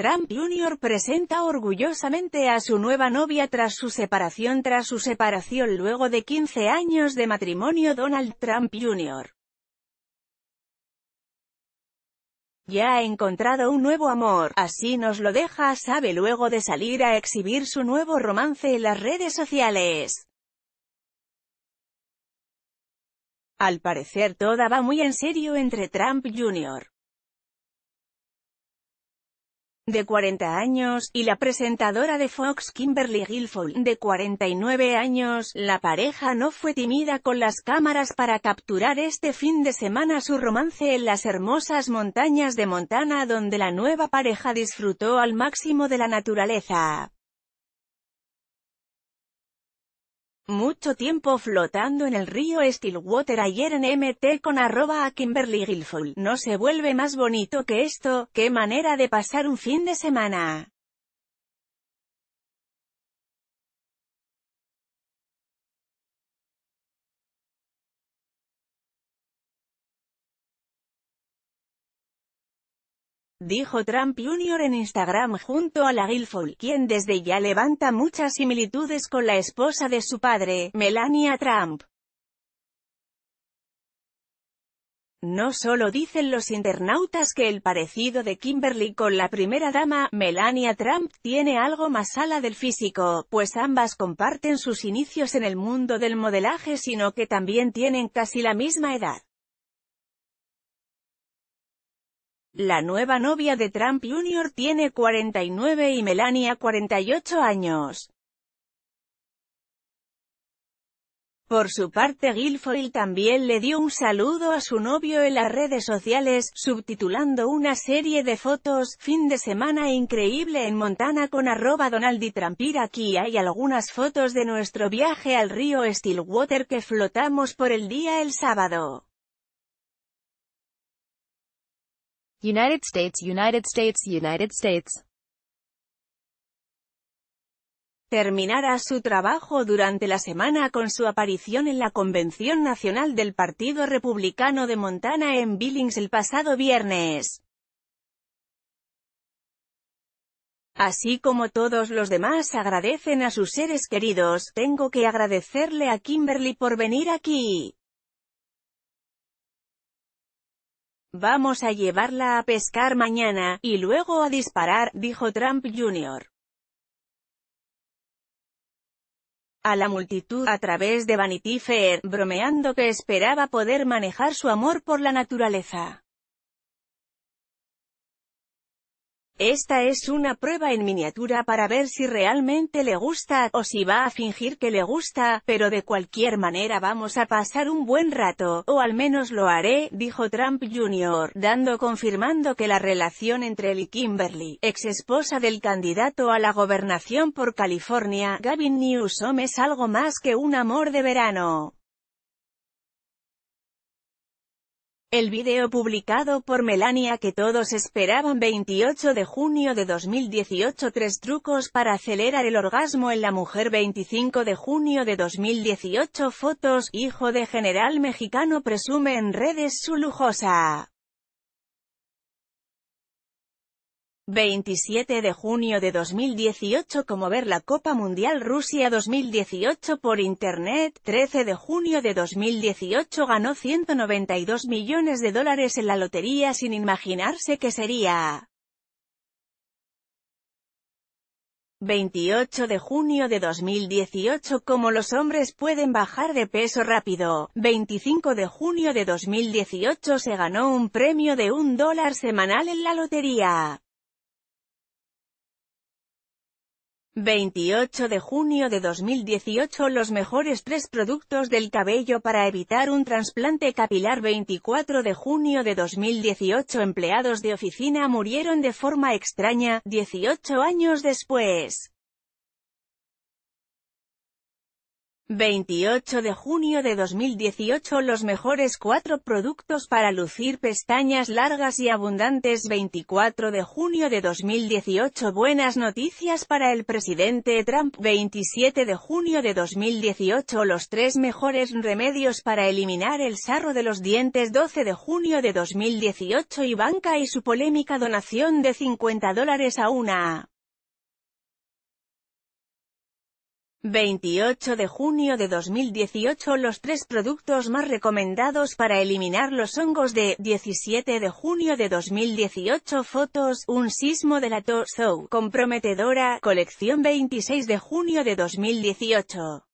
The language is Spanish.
Trump Jr. presenta orgullosamente a su nueva novia tras su separación Tras su separación luego de 15 años de matrimonio Donald Trump Jr. Ya ha encontrado un nuevo amor, así nos lo deja sabe luego de salir a exhibir su nuevo romance en las redes sociales. Al parecer toda va muy en serio entre Trump Jr de 40 años, y la presentadora de Fox Kimberly Guilfoyle, de 49 años, la pareja no fue tímida con las cámaras para capturar este fin de semana su romance en las hermosas montañas de Montana donde la nueva pareja disfrutó al máximo de la naturaleza. Mucho tiempo flotando en el río Stillwater ayer en MT con arroba a Kimberly Guilfoyle. No se vuelve más bonito que esto, qué manera de pasar un fin de semana. dijo Trump Jr. en Instagram junto a la Guilfoyle, quien desde ya levanta muchas similitudes con la esposa de su padre, Melania Trump. No solo dicen los internautas que el parecido de Kimberly con la primera dama, Melania Trump, tiene algo más ala del físico, pues ambas comparten sus inicios en el mundo del modelaje sino que también tienen casi la misma edad. La nueva novia de Trump Jr. tiene 49 y Melania 48 años. Por su parte Guilfoyle también le dio un saludo a su novio en las redes sociales, subtitulando una serie de fotos, fin de semana increíble en Montana con arroba y aquí hay algunas fotos de nuestro viaje al río Stillwater que flotamos por el día el sábado. United States, United States, United States. Terminará su trabajo durante la semana con su aparición en la Convención Nacional del Partido Republicano de Montana en Billings el pasado viernes. Así como todos los demás agradecen a sus seres queridos, tengo que agradecerle a Kimberly por venir aquí. Vamos a llevarla a pescar mañana, y luego a disparar, dijo Trump Jr. a la multitud a través de Vanity Fair, bromeando que esperaba poder manejar su amor por la naturaleza. Esta es una prueba en miniatura para ver si realmente le gusta, o si va a fingir que le gusta, pero de cualquier manera vamos a pasar un buen rato, o al menos lo haré, dijo Trump Jr., dando confirmando que la relación entre él y Kimberly, ex esposa del candidato a la gobernación por California, Gavin Newsom es algo más que un amor de verano. El video publicado por Melania que todos esperaban 28 de junio de 2018 Tres trucos para acelerar el orgasmo en la mujer 25 de junio de 2018 Fotos, hijo de general mexicano presume en redes su lujosa 27 de junio de 2018 como ver la Copa Mundial Rusia 2018 por Internet, 13 de junio de 2018 ganó 192 millones de dólares en la lotería sin imaginarse que sería. 28 de junio de 2018 Como los hombres pueden bajar de peso rápido, 25 de junio de 2018 se ganó un premio de un dólar semanal en la lotería. 28 de junio de 2018 Los mejores tres productos del cabello para evitar un trasplante capilar 24 de junio de 2018 Empleados de oficina murieron de forma extraña, 18 años después. 28 de junio de 2018 Los mejores cuatro productos para lucir pestañas largas y abundantes 24 de junio de 2018 Buenas noticias para el presidente Trump 27 de junio de 2018 Los tres mejores remedios para eliminar el sarro de los dientes 12 de junio de 2018 Ivanka y su polémica donación de 50 dólares a una 28 de junio de 2018 Los tres productos más recomendados para eliminar los hongos de 17 de junio de 2018 Fotos, un sismo de la Tozou, comprometedora, colección 26 de junio de 2018